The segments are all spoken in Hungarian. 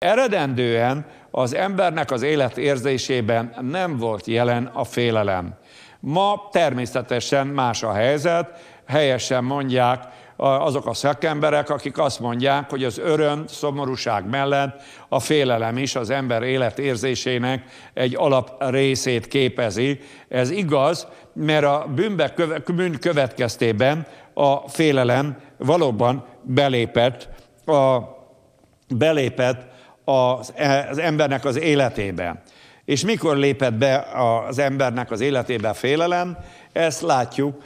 Eredendően az embernek az élet érzésében nem volt jelen a félelem. Ma természetesen más a helyzet, helyesen mondják azok a szakemberek, akik azt mondják, hogy az öröm, szomorúság mellett a félelem is az ember élet érzésének egy alap részét képezi. Ez igaz, mert a bűn következtében a félelem valóban belépett a belépett az, e, az embernek az életébe. És mikor lépett be az embernek az életébe félelem? Ezt látjuk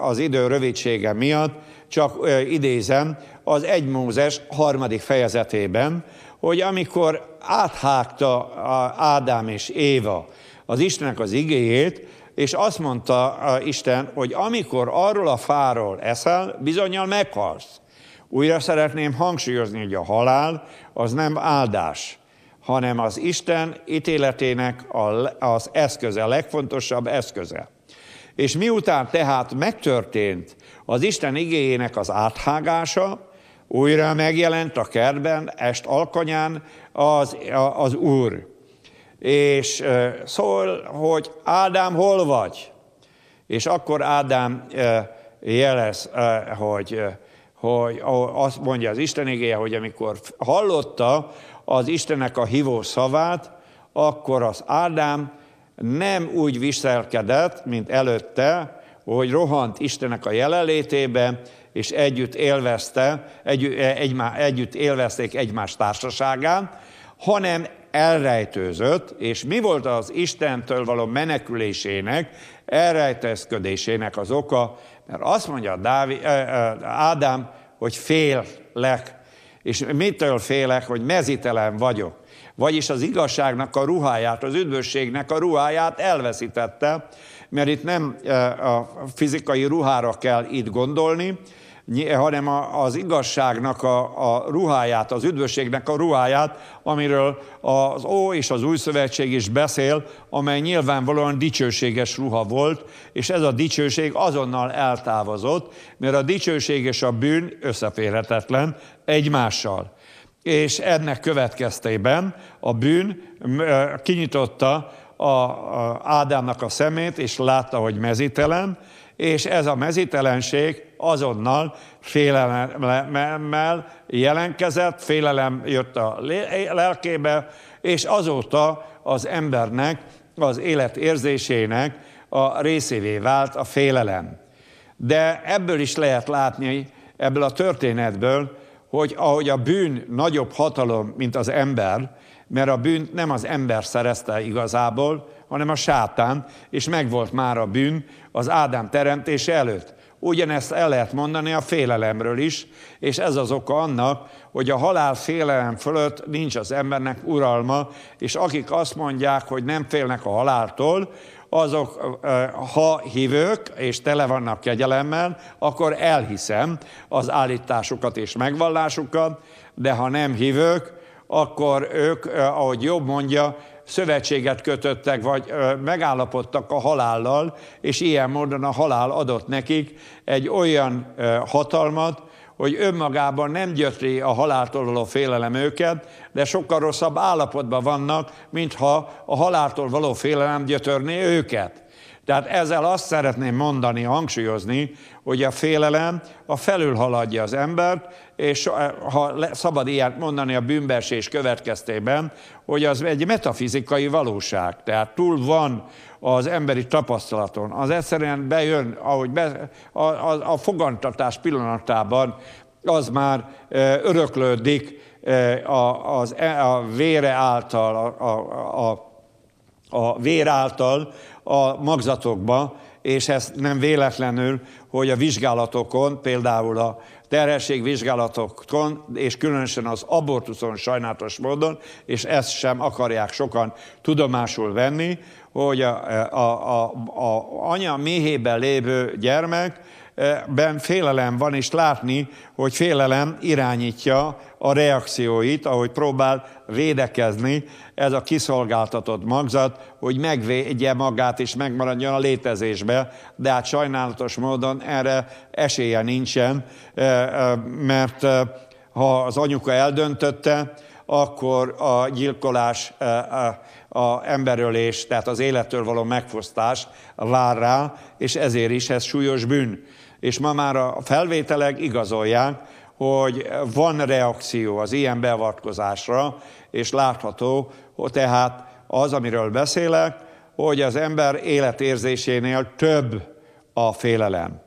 az idő rövidsége miatt, csak idézem, az 1 Mózes harmadik fejezetében, hogy amikor áthágta Ádám és Éva az Istennek az igéjét, és azt mondta Isten, hogy amikor arról a fáról eszel, bizonyal meghalsz. Újra szeretném hangsúlyozni, hogy a halál az nem áldás, hanem az Isten ítéletének az eszköze, a legfontosabb eszköze. És miután tehát megtörtént az Isten igényének az áthágása, újra megjelent a kertben, est alkonyán az, az Úr. És szól, hogy Ádám, hol vagy? És akkor Ádám jelez, hogy hogy azt mondja az Isten igéje, hogy amikor hallotta az Istenek a hívó szavát, akkor az Ádám nem úgy viselkedett, mint előtte, hogy rohant Istenek a jelenlétébe, és együtt élvezte, egy, e, egy, együtt élvezték egymás társaságán, hanem elrejtőzött, és mi volt az Istentől való menekülésének, elrejtőzködésének az oka, mert azt mondja Dávi, Ádám, hogy féllek, és mitől félek, hogy mezitelen vagyok. Vagyis az igazságnak a ruháját, az üdvösségnek a ruháját elveszítette, mert itt nem a fizikai ruhára kell itt gondolni, hanem az igazságnak a, a ruháját, az üdvösségnek a ruháját, amiről az Ó és az Új Szövetség is beszél, amely nyilvánvalóan dicsőséges ruha volt, és ez a dicsőség azonnal eltávozott, mert a dicsőség és a bűn összeférhetetlen egymással. És ennek következtében a bűn kinyitotta a, a Ádámnak a szemét, és látta, hogy mezítelen, és ez a mezítelenség azonnal félelemmel jelenkezett, félelem jött a lelkébe, és azóta az embernek, az élet érzésének a részévé vált a félelem. De ebből is lehet látni, ebből a történetből, hogy ahogy a bűn nagyobb hatalom, mint az ember, mert a bűnt nem az ember szerezte igazából, hanem a sátán, és megvolt már a bűn az Ádám teremtése előtt. Ugyanezt el lehet mondani a félelemről is, és ez az oka annak, hogy a halál félelem fölött nincs az embernek uralma, és akik azt mondják, hogy nem félnek a haláltól, azok, ha hívők és tele vannak kegyelemmel, akkor elhiszem az állításukat és megvallásukat, de ha nem hívők, akkor ők, ahogy jobb mondja, szövetséget kötöttek, vagy megállapodtak a halállal, és ilyen módon a halál adott nekik egy olyan hatalmat, hogy önmagában nem gyötri a haláltól való félelem őket, de sokkal rosszabb állapotban vannak, mintha a haláltól való félelem gyötörné őket. Tehát ezzel azt szeretném mondani, hangsúlyozni, hogy a félelem a felülhaladja az embert, és ha szabad ilyet mondani a bűnbeesés következtében, hogy az egy metafizikai valóság, tehát túl van az emberi tapasztalaton. Az egyszerűen bejön, ahogy be, a, a, a fogantatás pillanatában az már öröklődik az, e, a vére által, a, a, a a vér által a magzatokba, és ez nem véletlenül, hogy a vizsgálatokon, például a terhességvizsgálatokon, és különösen az abortuszon sajnálatos módon, és ezt sem akarják sokan tudomásul venni, hogy a, a, a, a anya méhében lévő gyermek ben félelem van, és látni, hogy félelem irányítja a reakcióit, ahogy próbál védekezni ez a kiszolgáltatott magzat, hogy megvédje magát és megmaradjon a létezésbe, de hát sajnálatos módon erre esélye nincsen, mert ha az anyuka eldöntötte, akkor a gyilkolás, e, e, a, emberölés, tehát az élettől való megfosztás vár rá, és ezért is ez súlyos bűn. És ma már a felvételek igazolják, hogy van reakció az ilyen beavatkozásra, és látható, hogy tehát az, amiről beszélek, hogy az ember életérzésénél több a félelem.